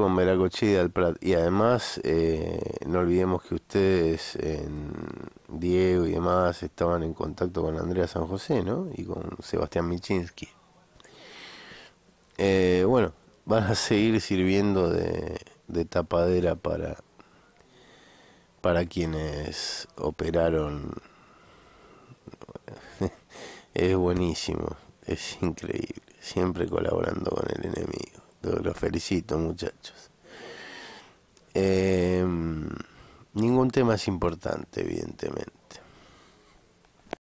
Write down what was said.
con y al Prat Y además, eh, no olvidemos que ustedes, en Diego y demás, estaban en contacto con Andrea San José, ¿no? Y con Sebastián Michinsky. Eh, bueno, van a seguir sirviendo de, de tapadera para, para quienes operaron. es buenísimo, es increíble, siempre colaborando con el enemigo los felicito muchachos. Eh, ningún tema es importante, evidentemente.